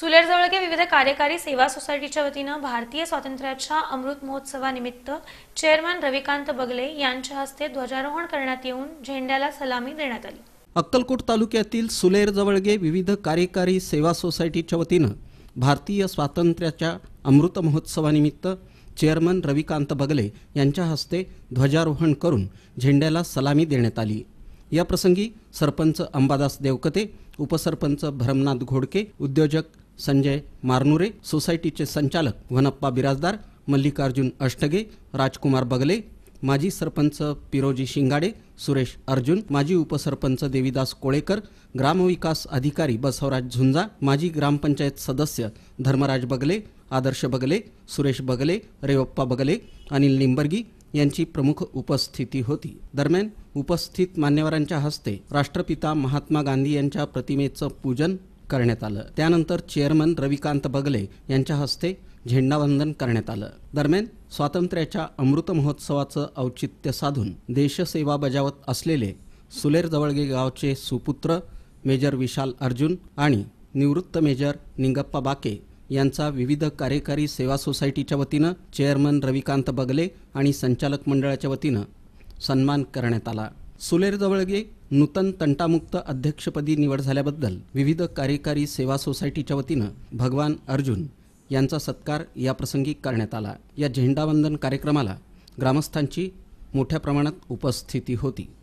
सुलेर जवळके विविध कार्यकारी सेवा सोसायटीच्या वतीनं भारतीय स्वातंत्र्याच्या अमृत महोत्सवानिमित्त चेअरमन रविकांत बगले यांच्या हस्ते ध्वजारोहण करण्यात येऊन झेंड्याला सलामी देण्यात आली अक्कलकोट तालुक्यातील सुलेर जवळगे विविध कार्यकारी सेवा सोसायटीच्या वतीनं भारतीय स्वातंत्र्याच्या अमृत महोत्सवानिमित्त चेअरमन रविकांत बगले यांच्या हस्ते ध्वजारोहण करून झेंड्याला सलामी देण्यात आली या प्रसंगी सरपंच अंबादास देवकते उपसरपंच भरमनाथ घोडके उद्योजक संजय मारनुरे सोसायटीचे संचालक वनप्पा बिराजदार मल्लिकार्जुन अष्टगे राजकुमार बगले माजी सरपंच पिरोजी शिंगाडे सुरेश अर्जुन माजी उपसरपंच देवीदास कोळेकर ग्रामविकास अधिकारी बसवराज झुंजा माजी ग्रामपंचायत सदस्य धर्मराज बगले आदर्श बगले सुरेश बगले रेवप्पा बगले अनिल निंबर्गी यांची प्रमुख उपस्थिती होती दरम्यान उपस्थित मान्यवरांच्या हस्ते राष्ट्रपिता महात्मा गांधी यांच्या प्रतिमेचं पूजन करण्यात आलं त्यानंतर चेअरमन रविकांत बगले यांच्या हस्ते झेंडावंदन करण्यात आलं दरम्यान स्वातंत्र्याच्या अमृत महोत्सवाचं औचित्य साधून देशसेवा बजावत असलेले सुलेर जवळगे गावचे सुपुत्र मेजर विशाल अर्जुन आणि निवृत्त मेजर निंगप्पा बाके यांचा विविध कार्यकारी सेवा सोसायटीच्या वतीनं चेअरमन रविकांत बगले आणि संचालक मंडळाच्या वतीनं सन्मान करण्यात आला सुलेर जवळगे नूतन तंटामुक्त अध्यक्षपदी निवड झाल्याबद्दल विविध कार्यकारी सेवा सोसायटीच्या वतीनं भगवान अर्जुन यांचा सत्कार याप्रसंगी करण्यात आला या झेंडावंदन कार्यक्रमाला ग्रामस्थांची मोठ्या प्रमाणात उपस्थिती होती